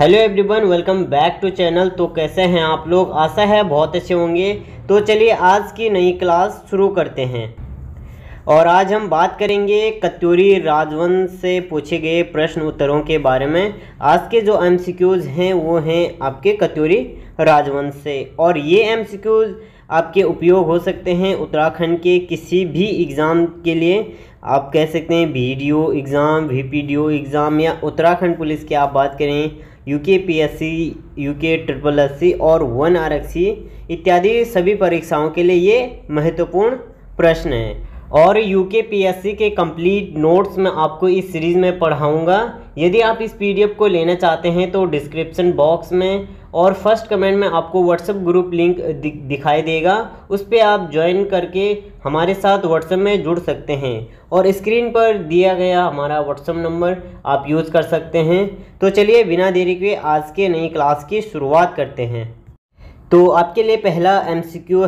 hello everyone welcome back to channel तो कैसे हैं आप लोग आशा है बहुत अच्छे होंगे तो चलिए आज की नई क्लास शुरू करते हैं और आज हम बात करेंगे कत्यूरी राजवंश से पूछे गए प्रश्न उत्तरों के बारे में आज के जो एम हैं वो हैं आपके कत्यूरी राजवंश से और ये एम आपके उपयोग हो सकते हैं उत्तराखंड के किसी भी एग्ज़ाम के लिए आप कह सकते हैं वीडियो एग्ज़ाम वी एग्ज़ाम या उत्तराखंड पुलिस की आप बात करें U K P S C U K triple S C और वन आर एक्स सी इत्यादि सभी परीक्षाओं के लिए ये महत्वपूर्ण प्रश्न है और यू के पी एस सी के कंप्लीट नोट्स मैं आपको इस सीरीज़ में पढ़ाऊँगा यदि आप इस पीडीएफ को लेना चाहते हैं तो डिस्क्रिप्शन बॉक्स में और फर्स्ट कमेंट में आपको व्हाट्सएप ग्रुप लिंक दिखाई देगा उस पर आप ज्वाइन करके हमारे साथ व्हाट्सएप में जुड़ सकते हैं और स्क्रीन पर दिया गया हमारा व्हाट्सएप नंबर आप यूज़ कर सकते हैं तो चलिए बिना देरी के आज के नई क्लास की शुरुआत करते हैं तो आपके लिए पहला एम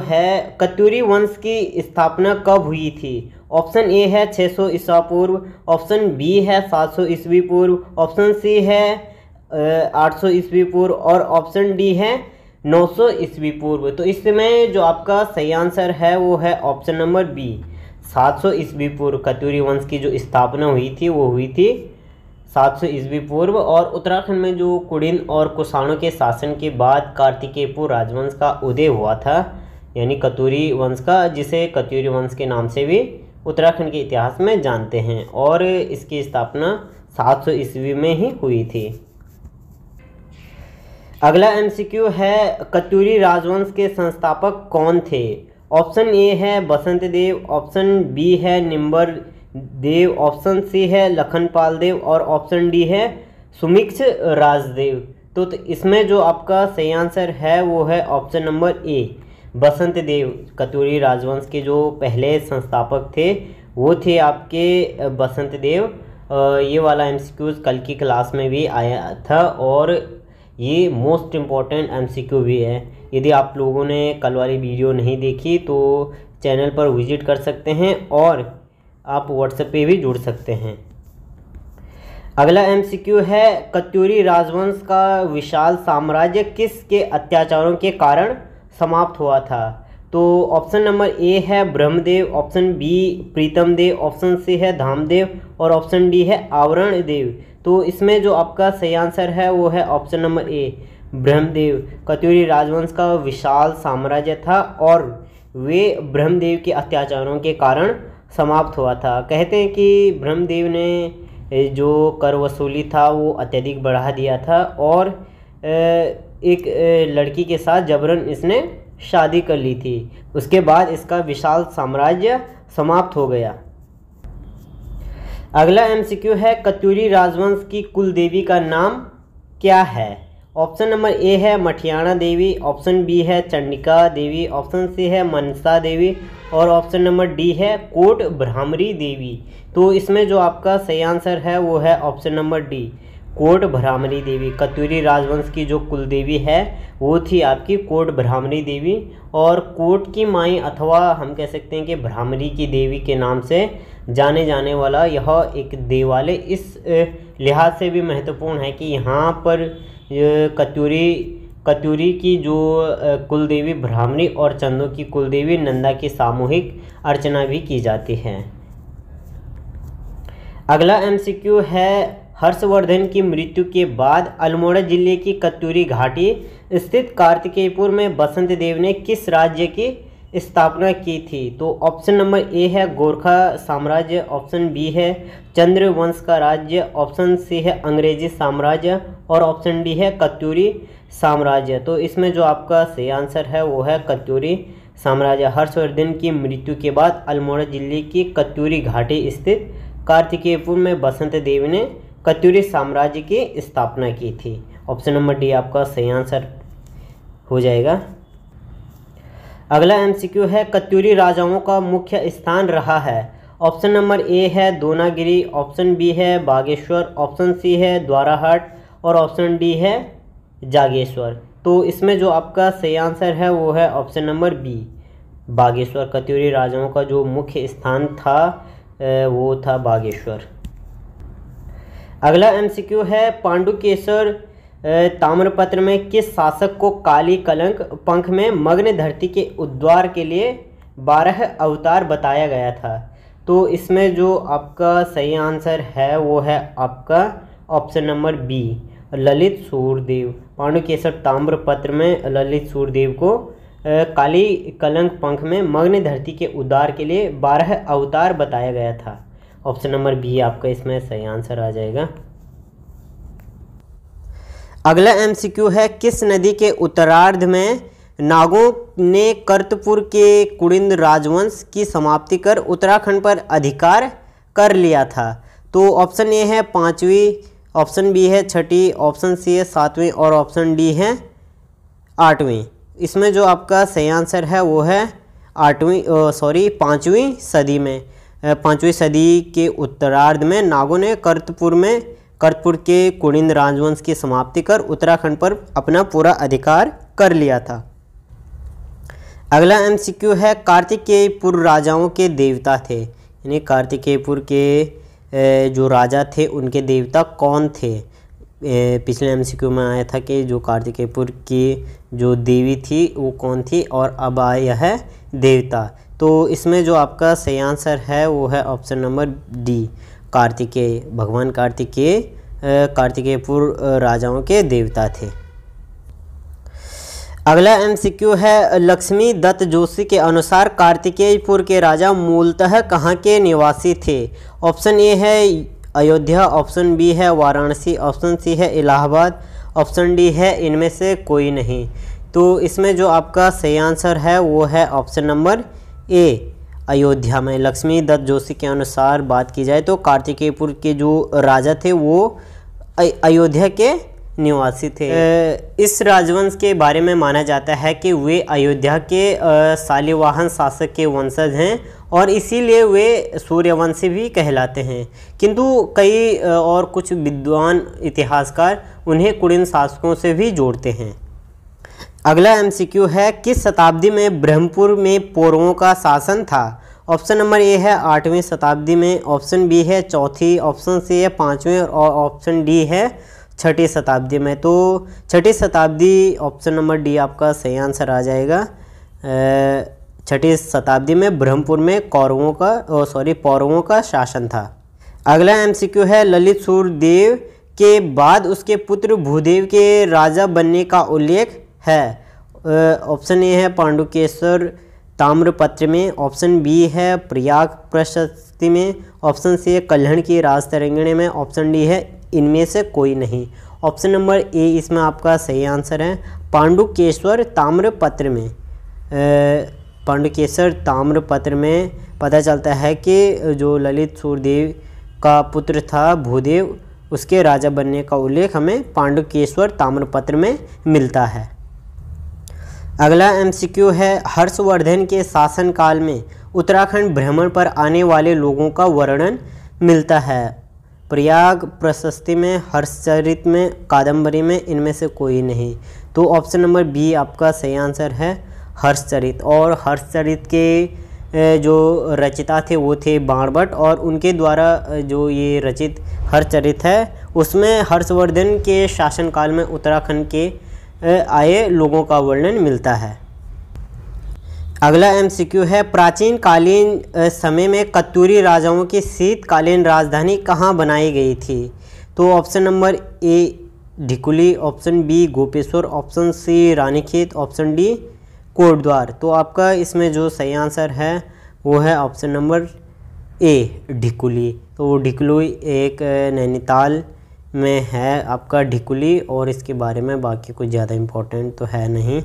है कत्यूरी वंश की स्थापना कब हुई थी ऑप्शन ए है 600 ईसा पूर्व ऑप्शन बी है 700 ईस्वी पूर्व ऑप्शन सी है आठ सौ ईस्वी पूर्व और ऑप्शन डी है 900 ईस्वी पूर्व तो इस समय जो आपका सही आंसर है वो है ऑप्शन नंबर बी 700 ईस्वी पूर्व कतूरी वंश की जो स्थापना हुई थी वो हुई थी 700 ईस्वी पूर्व और उत्तराखंड में जो कुड़िन और कुषाणों के शासन के बाद कार्तिकेयपुर राजवंश का उदय हुआ था यानी कतूरी वंश का जिसे कतूरी वंश के नाम से भी उत्तराखंड के इतिहास में जानते हैं और इसकी स्थापना 700 ईस्वी में ही हुई थी अगला एमसीक्यू है कत्यूरी राजवंश के संस्थापक कौन थे ऑप्शन ए है बसंत देव ऑप्शन बी है निम्बर देव ऑप्शन सी है लखनपाल देव और ऑप्शन डी है सुमिक्ष राजदेव तो, तो इसमें जो आपका सही आंसर है वो है ऑप्शन नंबर ए बसंत देव कतूरी राजवंश के जो पहले संस्थापक थे वो थे आपके बसंत देव ये वाला एम कल की क्लास में भी आया था और ये मोस्ट इम्पॉर्टेंट क्यू भी है यदि आप लोगों ने कल वाली वीडियो नहीं देखी तो चैनल पर विजिट कर सकते हैं और आप व्हाट्सएप पे भी जुड़ सकते हैं अगला क्यू है कत्यूरी राजवंश का विशाल साम्राज्य किसके अत्याचारों के कारण समाप्त हुआ था तो ऑप्शन नंबर ए है Brahmdev option B Pritam Dev option C है धामदेव और ऑप्शन डी है आवरण देव तो इसमें जो आपका सही आंसर है वो है option number A Brahmdev Katyuri राजवंश का विशाल साम्राज्य था और वे ब्रह्मदेव के अत्याचारों के कारण समाप्त हुआ था कहते हैं कि ब्रह्मदेव ने जो कर वसूली था वो अत्यधिक बढ़ा दिया था और एक लड़की के साथ जबरन इसने शादी कर ली थी उसके बाद इसका विशाल साम्राज्य समाप्त हो गया अगला एमसीक्यू है कत्यूरी राजवंश की कुल देवी का नाम क्या है ऑप्शन नंबर ए है मठियाणा देवी ऑप्शन बी है चंडिका देवी ऑप्शन सी है मनसा देवी और ऑप्शन नंबर डी है कोट भ्रामरी देवी तो इसमें जो आपका सही आंसर है वो है option number D Kot Bhramari Devi Katyuri राजवंश की जो कुल देवी है वो थी आपकी कोट भ्रामरी देवी और कोट की माई अथवा हम कह सकते हैं कि भ्रामरी की देवी के नाम से जाने जाने वाला यह एक देवालय इस लिहाज से भी महत्वपूर्ण है कि यहाँ पर कतूरी कतूरी की जो कुलदेवी ब्राह्मणी और चंदों की कुलदेवी नंदा की सामूहिक अर्चना भी की जाती है अगला एमसीक्यू है हर्षवर्धन की मृत्यु के बाद अल्मोड़ा जिले की कतूरी घाटी स्थित कार्तिकेयपुर में बसंत देव ने किस राज्य की स्थापना की थी तो ऑप्शन नंबर ए है गोरखा साम्राज्य ऑप्शन बी है चंद्र वंश का राज्य ऑप्शन सी है अंग्रेजी साम्राज्य और ऑप्शन डी है कत्यूरी साम्राज्य तो इसमें जो आपका सही आंसर है वो है कत्यूरी साम्राज्य हर्षवर्धन की मृत्यु के बाद अल्मोड़ा जिले की कत्यूरी घाटी स्थित कार्तिकेयपुर में बसंत देव ने कत्यूरी साम्राज्य की स्थापना की थी ऑप्शन नंबर डी आपका सही आंसर हो जाएगा अगला एमसीक्यू है कत्यूरी राजाओं का मुख्य स्थान रहा है ऑप्शन नंबर ए है दोनागिरी ऑप्शन बी है बागेश्वर ऑप्शन सी है द्वाराहाट और ऑप्शन डी है जागेश्वर तो इसमें जो आपका सही आंसर है वो है option number B Bageshwar Katyuri राजाओं का जो मुख्य स्थान था वो था बागेश्वर अगला एमसीक्यू है पांडुकेश्वर ताम्रपत्र में किस शासक को काली कलंक पंख में मग्न धरती के उद्वार के लिए बारह अवतार बताया गया था तो इसमें जो आपका सही आंसर है वो है आपका option number B Lalit Surdev Pandukeshwar ताम्रपत्र में ललित सूरदेव को काली कलंक पंख में मग्न धरती के उद्धार के लिए बारह अवतार बताया गया था ऑप्शन नंबर बी आपका इसमें सही आंसर आ जाएगा अगला एमसीक्यू है किस नदी के उत्तरार्ध में नागों ने करतपुर के कुड़िंद राजवंश की समाप्ति कर उत्तराखंड पर अधिकार कर लिया था तो ऑप्शन ए है पाँचवीं ऑप्शन बी है छठी ऑप्शन सी है सातवीं और ऑप्शन डी है आठवीं इसमें जो आपका सही आंसर है वो है आठवीं सॉरी पाँचवीं सदी में पाँचवीं सदी के उत्तरार्ध में नागों ने करतपुर में कर्तपुर के कुणिंद राजवंश की समाप्ति कर उत्तराखंड पर अपना पूरा अधिकार कर लिया था अगला एमसीक्यू है कार्तिकेयपुर राजाओं के देवता थे यानी कार्तिकेयपुर के जो राजा थे उनके देवता कौन थे पिछले एमसीक्यू में आया था कि जो कार्तिकेयपुर की जो देवी थी वो कौन थी और अब आया है देवता तो इसमें जो आपका सही आंसर है वो है ऑप्शन नंबर डी कार्तिकेय भगवान कार्तिकेय कार्तिकेय पूर्व राजाओं के देवता थे अगला एमसीक्यू है लक्ष्मी दत्त जोशी के अनुसार कार्तिकेयपुर के राजा मूलतः कहाँ के निवासी थे ऑप्शन ए है अयोध्या ऑप्शन बी है वाराणसी ऑप्शन सी है इलाहाबाद ऑप्शन डी है इनमें से कोई नहीं तो इसमें जो आपका सही आंसर है वो है ऑप्शन नंबर ए अयोध्या में लक्ष्मी दत्त जोशी के अनुसार बात की जाए तो कार्तिकेयपुर के जो राजा थे वो अयोध्या के निवासी थे इस राजवंश के बारे में माना जाता है कि वे अयोध्या के शालिवाहन शासक के वंशज हैं और इसीलिए वे सूर्यवंशी भी कहलाते हैं किंतु कई और कुछ विद्वान इतिहासकार उन्हें कुड़िन शासकों से भी जोड़ते हैं अगला एमसीक्यू है किस शताब्दी में ब्रह्मपुर में पौरवों का शासन था ऑप्शन नंबर ए है आठवीं शताब्दी में ऑप्शन बी है चौथी ऑप्शन सी है पाँचवीं और ऑप्शन डी है छठी शताब्दी में तो छठी शताब्दी ऑप्शन नंबर डी आपका सही आंसर आ जाएगा छठी शताब्दी में ब्रह्मपुर में कौरवों का सॉरी पौरवों का शासन था अगला एमसीक्यू है ललित सूरदेव के बाद उसके पुत्र भूदेव के राजा बनने का उल्लेख है ऑप्शन ए है पांडुकेश्वर ताम्रपत्र में ऑप्शन बी है प्रयाग प्रशस्ति में ऑप्शन सी है कल्हण की राज में ऑप्शन डी है इनमें से कोई नहीं ऑप्शन नंबर ए इसमें आपका सही आंसर है पांडुकेश्वर ताम्रपत्र में पांडुकेश्वर ताम्रपत्र में पता चलता है कि जो ललित सूरदेव का पुत्र था भूदेव उसके राजा बनने का उल्लेख हमें पांडुकेश्वर ताम्रपत्र में मिलता है अगला एमसीक्यू है हर्षवर्धन के शासनकाल में उत्तराखंड भ्रमण पर आने वाले लोगों का वर्णन मिलता है प्रयाग प्रशस्ति में हर्षचरित में कादम्बरी में इनमें से कोई नहीं तो ऑप्शन नंबर बी आपका सही आंसर है हर्षचरित और हर्षचरित के जो रचिता थे वो थे बाणभट और उनके द्वारा जो ये रचित हर्षचरित है उसमें हर्षवर्धन के शासनकाल में उत्तराखंड के आए लोगों का वर्णन मिलता है अगला एमसीक्यू है प्राचीन कालीन समय में कत्तूरी राजाओं की शीतकालीन राजधानी कहाँ बनाई गई थी तो option number A Dhikuli option B Gopeshwar option C Ranikhet option D Kotdwar तो आपका इसमें जो सही आंसर है वो है ऑप्शन नंबर ए ढिकुली तो ढिकुली एक नैनीताल में है आपका ढिकुली और इसके बारे में बाकी कुछ ज़्यादा इम्पोर्टेंट तो है नहीं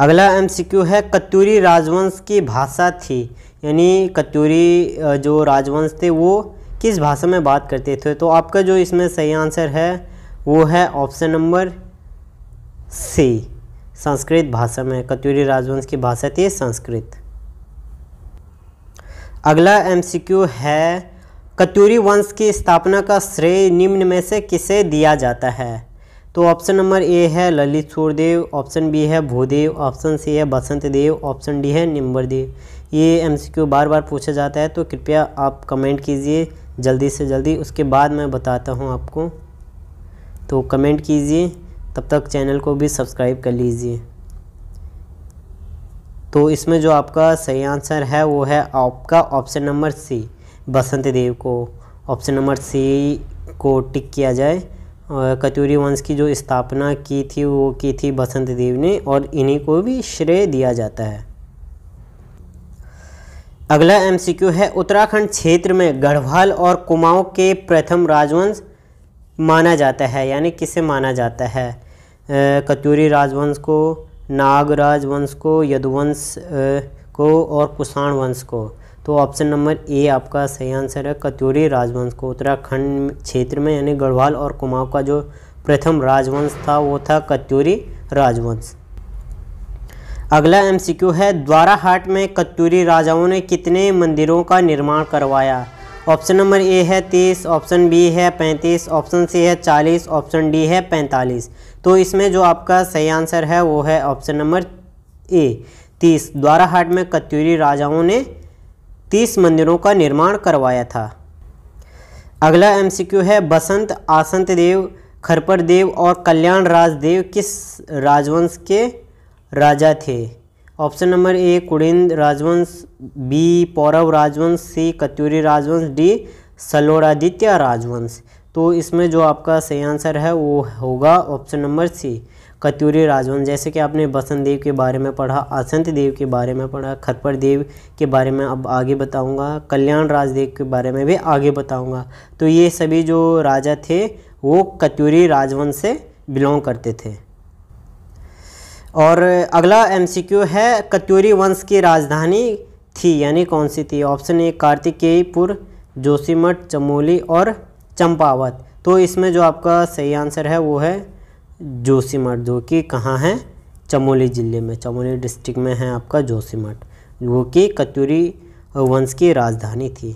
अगला एमसीक्यू है कत्यूरी राजवंश की भाषा थी यानी कत्यूरी जो राजवंश थे वो किस भाषा में बात करते थे तो आपका जो इसमें सही आंसर है वो है ऑप्शन नंबर सी संस्कृत भाषा में कत्यूरी राजवंश की भाषा थी संस्कृत अगला एमसीक्यू है कत्यूरी वंश की स्थापना का श्रेय निम्न में से किसे दिया जाता है तो ऑप्शन नंबर ए है ललित सूरदेव ऑप्शन बी है भूदेव ऑप्शन सी है बसंत देव ऑप्शन डी है निम्बरदेव ये एमसीक्यू बार बार पूछा जाता है तो कृपया आप कमेंट कीजिए जल्दी से जल्दी उसके बाद मैं बताता हूँ आपको तो कमेंट कीजिए तब तक चैनल को भी सब्सक्राइब कर लीजिए तो इसमें जो आपका सही आंसर है वो है आपका ऑप्शन नंबर सी बसंत देव को ऑप्शन नंबर सी को टिक किया जाए कचूरी वंश की जो स्थापना की थी वो की थी बसंत देव ने और इन्हीं को भी श्रेय दिया जाता है अगला एमसीक्यू है उत्तराखंड क्षेत्र में गढ़वाल और कुमाऊं के प्रथम राजवंश माना जाता है यानी किसे माना जाता है कचूरी राजवंश को नाग राजवंश को यदुवंश को और कुषाण वंश को तो ऑप्शन नंबर ए आपका सही आंसर है कत्यूरी राजवंश को उत्तराखंड क्षेत्र में यानी गढ़वाल और कुमाऊं का जो प्रथम राजवंश था वो था कत्यूरी राजवंश अगला एमसीक्यू है द्वाराहाट में कत्यूरी राजाओं ने कितने मंदिरों का निर्माण करवाया ऑप्शन नंबर ए है तीस ऑप्शन बी है पैंतीस ऑप्शन सी है चालीस ऑप्शन डी है पैंतालीस तो इसमें जो आपका सही आंसर है वो है ऑप्शन नंबर ए तीस द्वाराहाट में कत्यूरी राजाओं ने तीस मंदिरों का निर्माण करवाया था अगला एमसीक्यू है बसंत आसंत देव खरपर देव और कल्याण राज देव किस राजवंश के राजा थे ऑप्शन नंबर ए कुड़िंद राजवंश बी पौरव राजवंश सी कत्यूरी राजवंश डी सलोरादित्य राजवंश तो इसमें जो आपका सही आंसर है वो होगा ऑप्शन नंबर सी कत्यूरी राजवंश जैसे कि आपने बसंत देव के बारे में पढ़ा आसंत देव के बारे में पढ़ा खतपर देव के बारे में अब आगे बताऊंगा कल्याण राजदेव के बारे में भी आगे बताऊंगा तो ये सभी जो राजा थे वो कत्यूरी राजवंश से बिलोंग करते थे और अगला एमसीक्यू है कत्यूरी वंश की राजधानी थी यानी कौन सी थी ऑप्शन ए कार्तिकेयपुर जोशीमठ चमोली और चंपावत तो इसमें जो आपका सही आंसर है वो है जोशी मठ जो कि कहाँ है चमोली ज़िले में चमोली डिस्ट्रिक्ट में है आपका जोशी मठ वो कि कत्यूरी वंश की राजधानी थी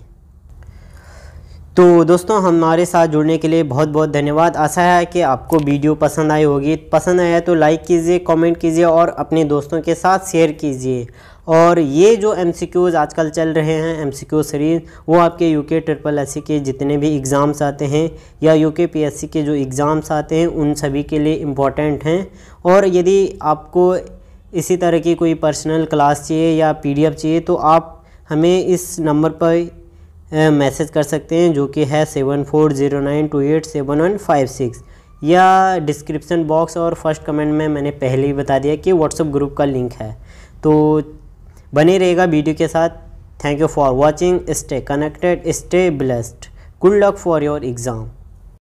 तो दोस्तों हमारे साथ जुड़ने के लिए बहुत बहुत धन्यवाद आशा है कि आपको वीडियो पसंद आई होगी पसंद आया तो लाइक कीजिए कमेंट कीजिए और अपने दोस्तों के साथ शेयर कीजिए और ये जो एम आजकल चल रहे हैं एम सीरीज़ वो आपके यू के ट्रिपल एस के जितने भी एग्ज़ाम्स आते हैं या यू के पी एस सी के जो एग्ज़ाम्स आते हैं उन सभी के लिए इम्पॉर्टेंट हैं और यदि आपको इसी तरह की कोई पर्सनल क्लास चाहिए या पीडीएफ चाहिए तो आप हमें इस नंबर पर मैसेज कर सकते हैं जो कि है seven four zero nine two eight seven one five six या डिस्क्रिप्शन बॉक्स और फर्स्ट कमेंट में मैंने पहले ही बता दिया कि व्हाट्सएप ग्रुप का लिंक है तो बने रहेगा वीडियो के साथ thank you for watching stay connected stay blessed good luck for your exam